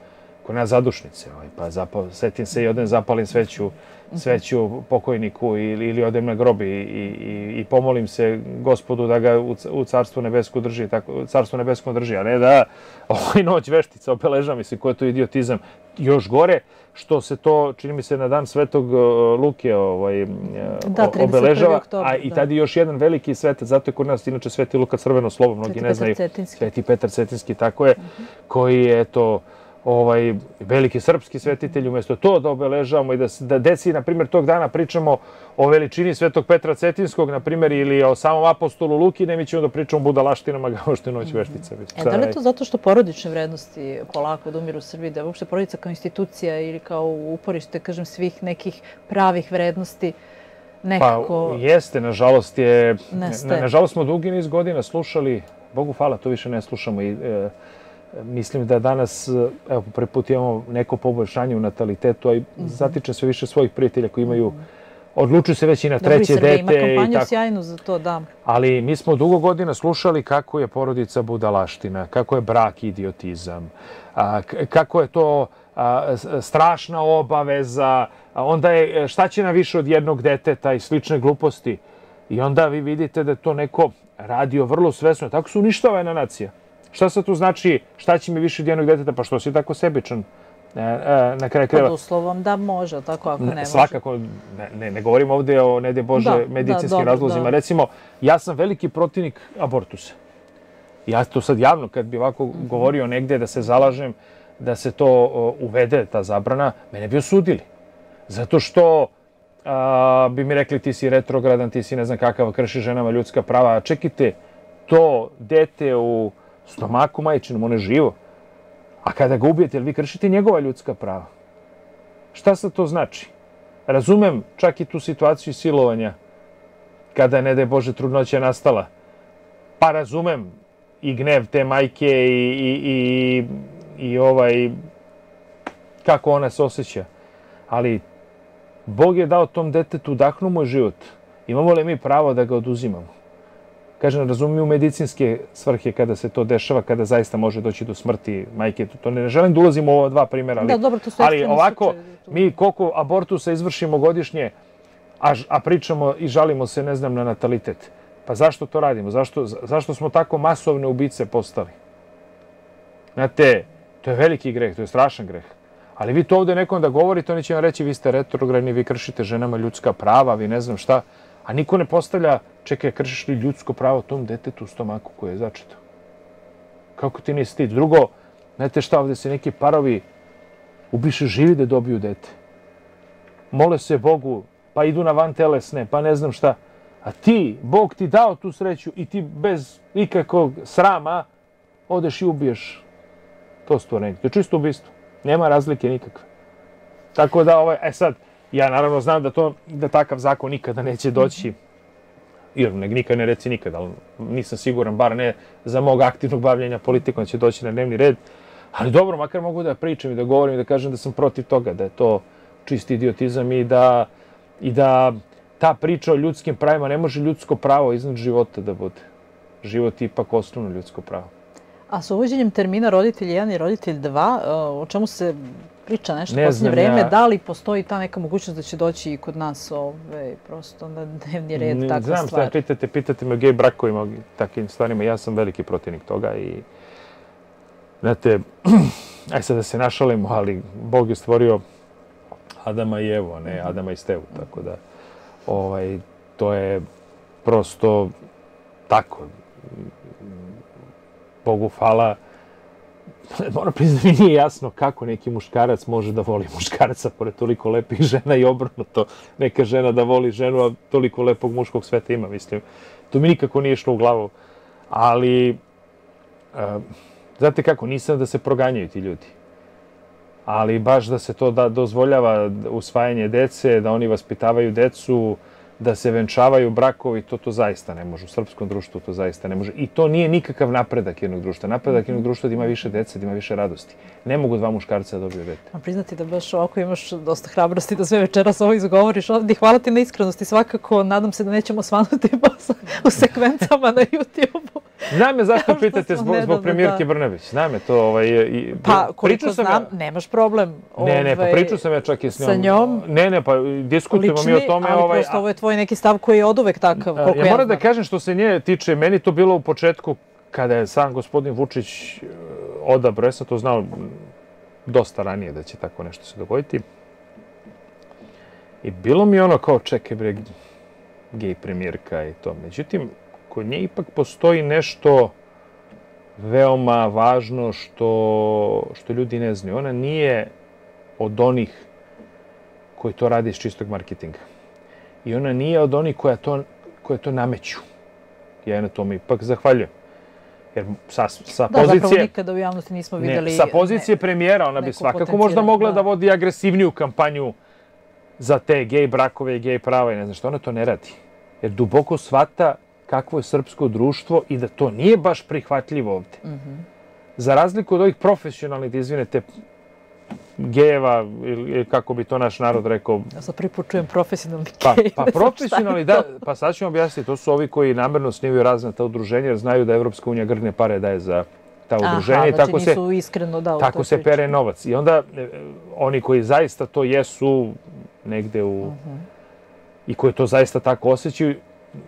ko nas zadušnice, ovaj, pa zapal, setim se i odem zapalim sveću, sveću pokojniku ili, ili odem na grobi i, i, i pomolim se gospodu da ga u, u carstvu nebesku drži, tako, carstvo nebesko drži, a ne da ovaj noć veštica obeleža, mislim, ko je to idiotizam. Još gore, što se to, čini mi se, na dan Svetog Luke ovaj, da, obeležava, oktober, a i da. tad je još jedan veliki svetac, zato je kod nas inače Sveti Luka crveno slovo, mnogi Sveti ne znaju, Cetinski. Sveti Petar Cetinski, tako je, uh mhm. -huh. koji je, eto, ovaj, veliki srpski svetitelj, umesto to da obeležavamo i da, da deci, na primjer, tog dana pričamo o veličini svetog Petra Cetinskog, na primjer, ili o samom apostolu Lukine, mi ćemo da pričamo o budalaštinama kao što je noć mhm. veštica. -hmm. e, da li je to zato što porodične vrednosti polako odumiru u Srbiji, da je uopšte porodica kao institucija ili kao uporište, kažem, svih nekih pravih vrednosti, nekako... Pa, jeste, nažalost je... Na, nažalost smo dugi niz godina slušali, Bogu hvala, to više ne slušamo i... E, Mislim da danas, evo, prvi put imamo neko poboljšanje u natalitetu, a i mm -hmm. zatičem sve više svojih prijatelja koji imaju mhm. odlučuju se već i na treće Dobri, dete. Dobri, Srbije, ima kampanju sjajnu za to, da. Ali mi smo dugo godina slušali kako je porodica budalaština, kako je brak idiotizam, a, kako je to a, strašna obaveza, a onda je šta će na više od jednog deteta i slične gluposti. I onda vi vidite da to neko radio vrlo svesno. Tako su uništava jedna nacija. Šta se tu znači, šta će mi više od jednog deteta, pa što si tako sebičan? E, e, na kraju kreva. Pod uslovom da može, tako ako ne može. Svakako, ne, ne, ne govorim ovde o, ne de Bože, da, da medicinskim da, dobro, razlozima. Da. Recimo, ja sam veliki protivnik abortusa. Ja to sad javno, kad bi ovako mm -hmm. govorio negde da se zalažem, da se to uh, uvede, ta zabrana, mene bi osudili. Zato što uh, bi mi rekli ti si retrogradan, ti si ne znam kakav, krši ženama ljudska prava. Čekite, to dete u stomaku majčinom, ono je živo. A kada ga ubijete, vi kršite njegova ljudska prava. Šta sad to znači? Razumem čak i tu situaciju silovanja, kada je, ne daj Bože, trudnoća nastala. Pa razumem i gnev te majke i, i, i, i ovaj, kako ona se osjeća. Ali Bog je dao tom detetu, dahnu moj život. Imamo li mi pravo da ga oduzimamo? kažem, razumiju medicinske svrhe kada se to dešava, kada zaista može doći do smrti majke. To ne želim da ulazim u ova dva primjera, ali, da, dobro, to ali ovako, mi koliko abortusa izvršimo godišnje, a, a pričamo i žalimo se, ne znam, na natalitet. Pa zašto to radimo? Zašto, zašto smo tako masovne ubice postali? Znate, to je veliki greh, to je strašan greh. Ali vi to ovde nekom da govorite, oni će vam reći vi ste retrogradni, vi kršite ženama ljudska prava, vi ne znam šta. A niko ne postavlja, čekaj, kršiš li ljudsko pravo tom detetu u stomaku koje je začeto? Kako ti nije stid? Drugo, znate šta, ovde se neki parovi ubiše živi da dobiju dete. Mole se Bogu, pa idu na van telesne, pa ne znam šta. A ti, Bog ti dao tu sreću i ti bez ikakvog srama odeš i ubiješ to stvorenje. To je čisto ubistvo. Nema razlike nikakve. Tako da, ovaj, e sad, Ja naravno znam da, to, da takav zakon nikada neće doći, jer ne, nikad ne reci nikada, ali nisam siguran, bar ne za mog aktivnog bavljenja politikom da će doći na dnevni red. Ali dobro, makar mogu da pričam i da govorim i da kažem da sam protiv toga, da je to čist idiotizam i da, i da ta priča o ljudskim pravima ne može ljudsko pravo iznad života da bude. Život je ipak osnovno ljudsko pravo. A sa uvođenjem termina roditelj 1 i roditelj 2, e, o čemu se priča nešto ne posljednje vreme, ja. da li postoji ta neka mogućnost da će doći i kod nas ove, prosto na dnevni red, ne, takva znam stvar? Znam šta pitate, pitate me o gej brakovima, takvim stvarima, ja sam veliki protivnik toga i znate, aj e, sad da se našalimo, ali Bog je stvorio Adama i Evo, ne mhm. Adama i Stevu, tako da ovaj, to je prosto tako Bogu hvala, moram priznati, da mi nije jasno kako neki muškarac može da voli muškarca pored toliko lepih žena i obrnuto. Neka žena da voli ženu, a toliko lepog muškog sveta ima, mislim. To mi nikako nije šlo u glavu. Ali, uh, znate kako, nisam da se proganjaju ti ljudi. Ali baš da se to da dozvoljava usvajanje dece, da oni vaspitavaju decu, uh, da se venčavaju brakovi, to to zaista ne može. U srpskom društvu to zaista ne može. I to nije nikakav napredak jednog društva. Napredak jednog mhm. društva da ima više dece, da ima više radosti. Ne mogu dva muškarca da dobiju dete. A priznati da baš ovako imaš dosta hrabrosti da sve večeras ovo izgovoriš Hvala ti na iskrenosti. Svakako, nadam se da nećemo svanuti u sekvencama na YouTube-u. Znam je zašto pitate zbog, zbog premijerke da. Znam je to. Ovaj, i, pa, koliko znam, ja, nemaš problem. Ne, ne, pa ovaj, pričao sam ja čak i s njom. Sa njom? Ne, ne, pa diskutujemo mi o tome. Ali ovaj, prosto ovo je tvoj neki stav koji je oduvek takav. Da, ja, ja moram da kažem što se nje tiče, meni to bilo u početku kada je sam gospodin Vučić e, odabro, ja sam to znao dosta ranije da će tako nešto se dogoditi. I bilo mi ono kao čekaj bre, gej premijerka i to. Međutim, kod nje ipak postoji nešto veoma važno što, što ljudi ne znaju. Ona nije od onih koji to radi iz čistog marketinga i ona nije od onih koja to, koja to nameću. Ja je na tome ipak zahvaljujem. Jer sa, sa da, pozicije... Da, zapravo nikada u javnosti nismo videli... Ne, sa pozicije ne, premijera ona bi svakako možda mogla da. da vodi agresivniju kampanju za te gej brakove i gej prava i ne znam što. Ona to ne radi. Jer duboko svata kakvo je srpsko društvo i da to nije baš prihvatljivo ovde. Mm -hmm. Za razliku od ovih profesionalnih, da izvinete, gejeva, ili kako bi to naš narod rekao. Ja sad pripučujem put profesionalni pa, gej. Pa profesionalni, da, pa sad vam objasniti, to su ovi koji namerno snivaju razne ta udruženja, jer znaju da Evropska unija grne pare daje za ta udruženja. Aha, znači tako znači nisu se, iskreno da Tako se pere novac. I onda e, oni koji zaista to jesu negde u... Mhm. I koji to zaista tako osjećaju,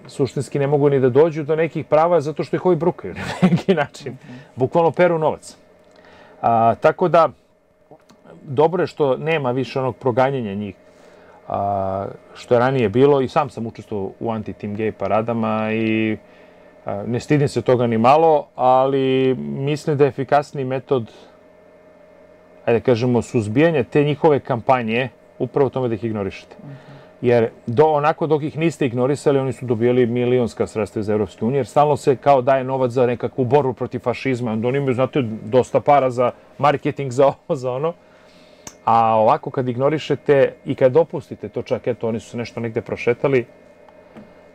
suštinski ne mogu ni da dođu do nekih prava zato što ih ovi brukaju na neki način. Mhm. Bukvalno peru novac. A, tako da, dobro je što nema više onog proganjanja njih a, što je ranije bilo i sam sam učestvovao u anti-team gay paradama i a, ne stidim se toga ni malo, ali mislim da je efikasni metod ajde da kažemo suzbijanja te njihove kampanje upravo tome da ih ignorišete. Jer do, onako dok ih niste ignorisali, oni su dobijali milionska sredstva iz Evropske unije, jer stalno se kao daje novac za nekakvu borbu protiv fašizma, onda oni imaju, znate, dosta para za marketing, za ovo, za ono. A ovako kad ignorišete i kad dopustite to čak, eto, oni su se nešto negde prošetali,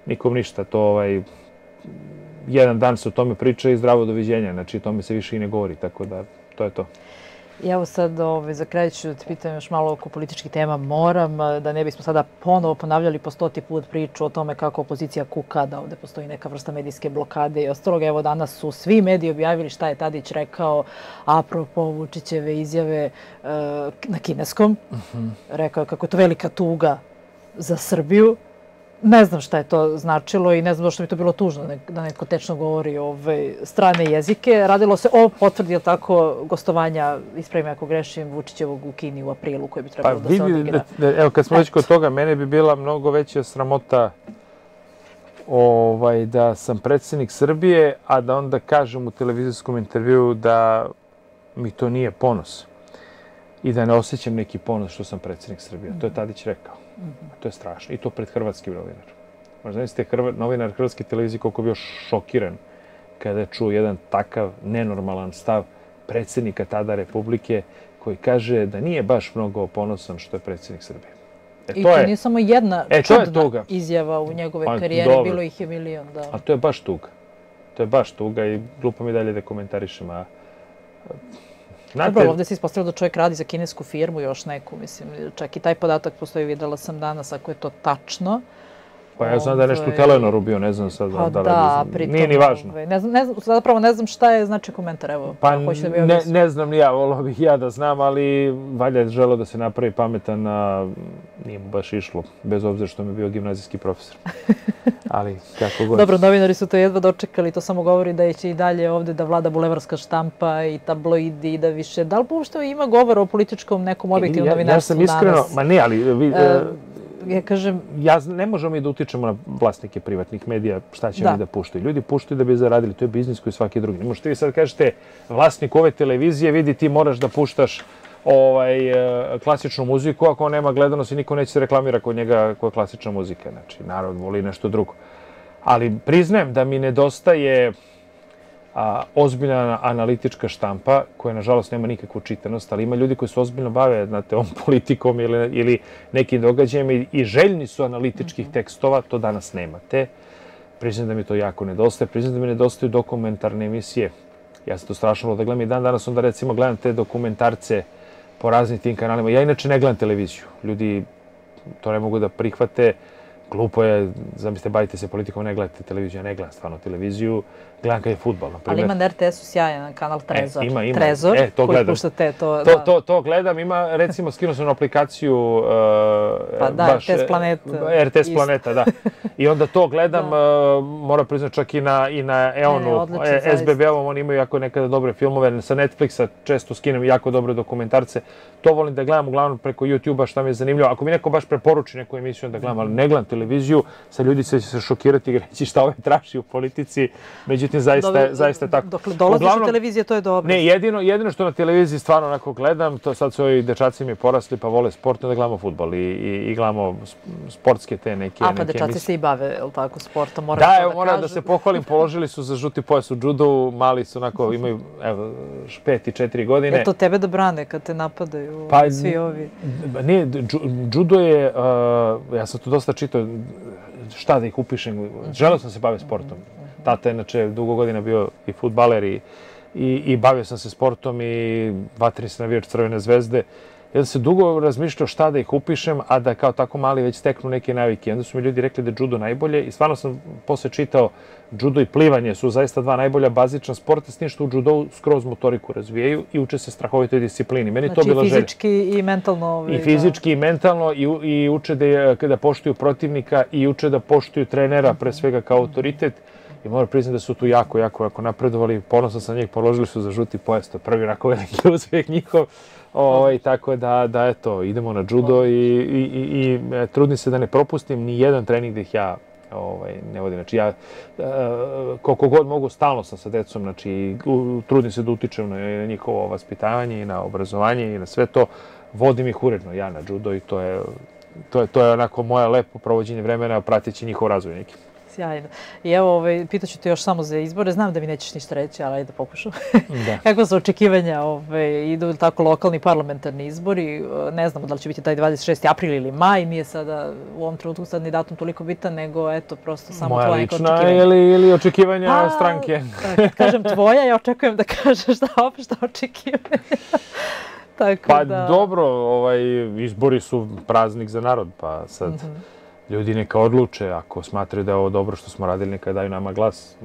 nikom ništa, to ovaj, jedan dan se o tome priča i zdravo doviđenja, znači o tome se više i ne govori, tako da to je to. I evo sad, ove, ovaj, za kraj ću da te pitam još malo oko političkih tema. Moram da ne bismo sada ponovo ponavljali po stoti put priču o tome kako opozicija kuka, da ovde postoji neka vrsta medijske blokade i ostalog. Evo danas su svi mediji objavili šta je Tadić rekao apropo Vučićeve izjave uh, na kineskom. Uh mhm. -huh. Rekao je kako je to velika tuga za Srbiju, ne znam šta je to značilo i ne znam što bi to bilo tužno da, da neko tečno govori ove strane jezike. Radilo se o potvrdi, jel tako, gostovanja, ispravim ako grešim, Vučićevog u Kini u aprilu koji bi trebalo pa, da se odigra. Evo, kad smo već kod toga, mene bi bila mnogo veća sramota ovaj, da sam predsednik Srbije, a da onda kažem u televizijskom intervju da mi to nije ponos i da ne osjećam neki ponos što sam predsednik Srbije. To je Tadić rekao. -hmm. To je strašno. I to pred hrvatskim novinarom. Možda mislite, hrv... novinar Hrvatske televizije koliko bio šokiran kada je čuo jedan takav nenormalan stav predsednika tada Republike koji kaže da nije baš mnogo ponosan što je predsednik Srbije. E, to I to je, nije samo jedna e, čudna je izjava u njegove pa, karijere, dobro. bilo ih je milion. Da. A to je baš tuga. To je baš tuga i glupo mi dalje da komentarišem, a Znate, Dobro, ovde se ispostavilo da čovjek radi za kinesku firmu još neku, mislim, čak i taj podatak postoji, videla sam danas, ako je to tačno. Pa ja znam da je nešto ovaj, Telenoru bio, ne znam sad pa da, da, da znam. Nije ni važno. Ovaj, ne znam, ne znam, zapravo ne znam šta je znači komentar, evo. Pa da ne, ne znam ni ja, volao bih ja da znam, ali valja je želao da se napravi pametan, a nije mu baš išlo, bez obzira što mi je bio gimnazijski profesor. ali kako god. Dobro, novinari su to jedva dočekali, to samo govori da će i dalje ovde da vlada bulevarska štampa i tabloidi i da više. Da li uopšte ima govor o političkom nekom objektivnom ja, novinarstvu danas? Ja sam iskreno, ma ne, ali vi, e, e, ja kažem... Ja, ne možemo i da utičemo na vlasnike privatnih medija, šta će da. oni da puštaju. Ljudi puštaju da bi zaradili, to je biznis koji svaki drugi. Ne možete vi sad kažete, vlasnik ove televizije, vidi ti moraš da puštaš ovaj, e, klasičnu muziku, ako on nema gledanosti, niko neće se da reklamira kod njega koja je klasična muzika. Znači, narod voli nešto drugo. Ali priznajem da mi nedostaje a, ozbiljna analitička štampa, koja nažalost nema nikakvu čitanost, ali ima ljudi koji su ozbiljno bave znate, ovom politikom ili, ili nekim događajem i, i željni su analitičkih mhm. tekstova, to danas nemate. Priznam da mi to jako nedostaje. Priznam da mi nedostaju dokumentarne emisije. Ja sam to strašno da gledam i dan danas onda recimo gledam te dokumentarce po raznim tim kanalima. Ja inače ne gledam televiziju. Ljudi to ne mogu da prihvate. Uh, glupo je, zamislite, bavite se politikom, ne gledate televiziju, ne gledam stvarno televiziju, gledam kad je futbol, na primjer. Ali ima na RTS-u sjajan kanal e, Trezor. E, ima, ima. Trezor, e, to gledam. Te, to, to, da. to, to gledam, ima, recimo, skinuo sam na aplikaciju... Uh, pa da, baš, RTS Planeta. E, RTS isto. Planeta, da. I onda to gledam, da. uh, moram priznati, čak i na, i na Eonu, e, SBB-ovom, oni imaju jako nekada dobre filmove, sa Netflixa često skinem jako dobre dokumentarce. To volim da gledam uglavnom preko YouTube-a, šta mi je zanimljivo. Ako mi neko baš preporuči neku emisiju, onda gledam, ali ne gledam televiziju, sa ljudi će se šokirati i reći šta ove traši u politici, međutim zaista, Dobre, zaista je tako. Dokle dolaziš Uglavnom, u televizije, to je dobro. Ne, jedino, jedino što na televiziji stvarno onako gledam, to sad su ovi dečaci mi porasli pa vole sport, da gledamo futbol i, i, i gledamo sportske te neke... A pa neke dečaci emisije. se i bave, je li tako, sportom? Moram da, evo, da moram da se pohvalim, položili su za žuti pojas u judo, mali su onako, imaju evo, špet i četiri godine. Je to tebe da brane kad te napadaju pa, svi ovi? Nije, judo je, uh, ja sam tu dosta čitao, šta da ih upišem. Želeo sam da se baviti sportom. Tata je, inače, dugo godina bio i futbaler i, i, i bavio sam se sportom i vatrin sam navijač Crvene zvezde. Uh, jer se dugo razmišljao šta da ih upišem, a da kao tako mali već steknu neke navike. Onda su mi ljudi rekli da je judo najbolje i stvarno sam posle čitao judo i plivanje su zaista dva najbolja bazična sporta, s tim što u judovu skroz motoriku razvijaju i uče se strahovitoj disciplini. Meni znači, to bila želja. Znači fizički i mentalno. Ovaj, I da. fizički da. i mentalno i, i uče da, je, da poštuju protivnika i uče da poštuju trenera, pre mhm. svega kao autoritet. I moram priznati da su tu jako, jako, jako napredovali. Ponosno sam njih, položili su za žuti pojas. To prvi onako veliki uspeh njihov. Ovaj, tako da, da eto, idemo na judo i, i, i, i e, trudim se da ne propustim ni jedan trening gde da ih ja ovaj, ne vodim. Znači, ja e, koliko god mogu, stalno sam sa decom, znači, u, trudim se da utičem na, na njihovo vaspitanje i na obrazovanje i na sve to. Vodim ih uredno ja na judo i to je, to je, to je onako moje lepo provođenje vremena prateći njihov razvoj neki. Sjajno. I evo, ovaj, pitaću te još samo za izbore. Znam da mi nećeš ništa reći, ali da pokušam. Da. Kako su očekivanja? Ovaj, idu tako lokalni parlamentarni izbori. Ne znamo da li će biti taj 26. april ili maj. Nije sada u ovom trenutku sad ni datum toliko bitan, nego eto, prosto samo Moja tvoje očekivanja. Moja lična ili, ili očekivanja pa, stranke? Da, kad kažem tvoja, ja očekujem da kažeš da opet šta očekivanja. Tako pa da... dobro, ovaj, izbori su praznik za narod, pa sad... Mm -hmm ljudi neka odluče, ako smatraju da je ovo dobro što smo radili, neka daju nama glas.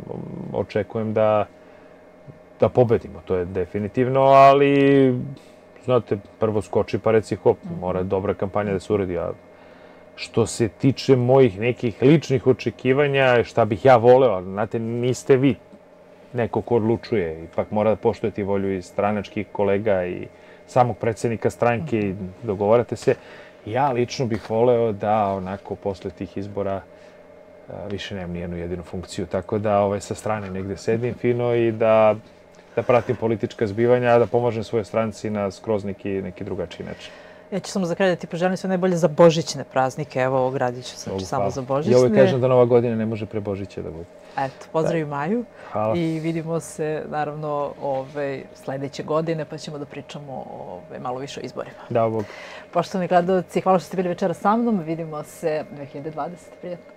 Očekujem da, da pobedimo, to je definitivno, ali znate, prvo skoči pa reci hop, mhm. mora dobra kampanja da se uradi, a što se tiče mojih nekih ličnih očekivanja, šta bih ja voleo, ali znate, niste vi neko ko odlučuje, ipak mora da poštojete volju i stranačkih kolega i samog predsednika stranke i mhm. dogovarate se. Uh, Ja lično bih voleo da onako posle tih izbora e, više nemam ni jednu jedinu funkciju, tako da ovaj, sa strane negde sedim fino i da, da pratim politička zbivanja, da pomažem svoje stranci na skroz neki, neki drugačiji način. Ja ću samo za kraj da ti poželim sve najbolje za božićne praznike. Evo, ovo gradit ću znači, samo za božićne. Ja uvek kažem da Nova godina ne može pre božića da bude. Eto, pozdrav da. Maju. Hvala. I vidimo se, naravno, ove, sledeće godine, pa ćemo da pričamo ove, malo više o izborima. Da, Bog. Poštovni gledalci, hvala što ste bili večera sa mnom. Vidimo se 2020. Prijetno.